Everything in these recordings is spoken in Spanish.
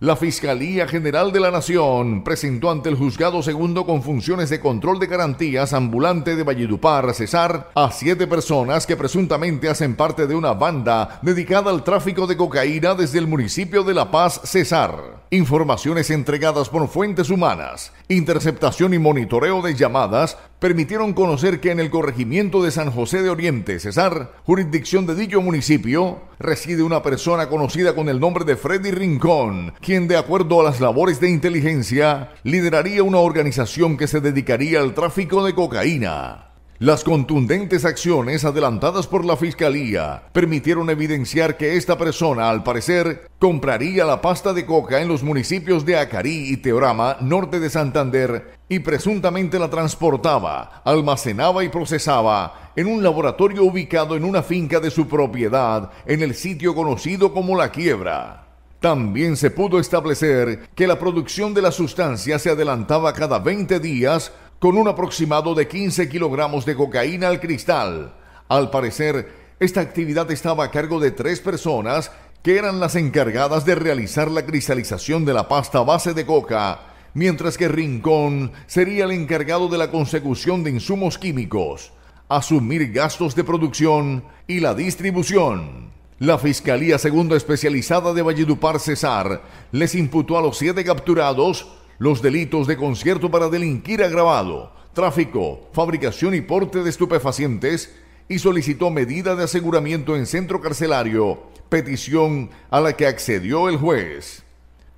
La Fiscalía General de la Nación presentó ante el Juzgado Segundo con funciones de control de garantías ambulante de Valledupar, Cesar, a siete personas que presuntamente hacen parte de una banda dedicada al tráfico de cocaína desde el municipio de La Paz, Cesar. Informaciones entregadas por fuentes humanas, interceptación y monitoreo de llamadas permitieron conocer que en el corregimiento de San José de Oriente, Cesar, jurisdicción de dicho municipio, reside una persona conocida con el nombre de Freddy Rincón, quien de acuerdo a las labores de inteligencia lideraría una organización que se dedicaría al tráfico de cocaína. Las contundentes acciones adelantadas por la Fiscalía permitieron evidenciar que esta persona, al parecer, compraría la pasta de coca en los municipios de Acarí y Teorama, norte de Santander, y presuntamente la transportaba, almacenaba y procesaba en un laboratorio ubicado en una finca de su propiedad, en el sitio conocido como La Quiebra. También se pudo establecer que la producción de la sustancia se adelantaba cada 20 días con un aproximado de 15 kilogramos de cocaína al cristal. Al parecer, esta actividad estaba a cargo de tres personas que eran las encargadas de realizar la cristalización de la pasta base de coca, mientras que Rincón sería el encargado de la consecución de insumos químicos, asumir gastos de producción y la distribución. La Fiscalía Segunda Especializada de Valledupar Cesar les imputó a los siete capturados los delitos de concierto para delinquir agravado, tráfico, fabricación y porte de estupefacientes y solicitó medida de aseguramiento en centro carcelario, petición a la que accedió el juez.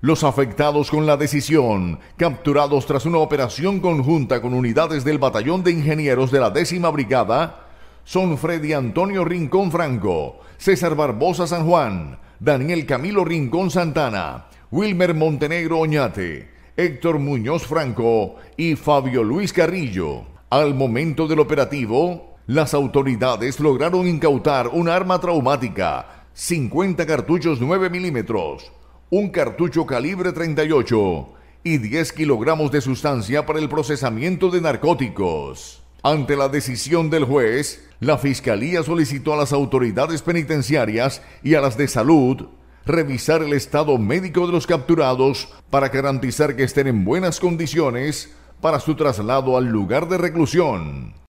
Los afectados con la decisión, capturados tras una operación conjunta con unidades del Batallón de Ingenieros de la Décima Brigada, son Freddy Antonio Rincón Franco, César Barbosa San Juan, Daniel Camilo Rincón Santana, Wilmer Montenegro Oñate, Héctor Muñoz Franco y Fabio Luis Carrillo. Al momento del operativo, las autoridades lograron incautar un arma traumática, 50 cartuchos 9 milímetros, un cartucho calibre 38 y 10 kilogramos de sustancia para el procesamiento de narcóticos. Ante la decisión del juez, la Fiscalía solicitó a las autoridades penitenciarias y a las de salud revisar el estado médico de los capturados para garantizar que estén en buenas condiciones para su traslado al lugar de reclusión.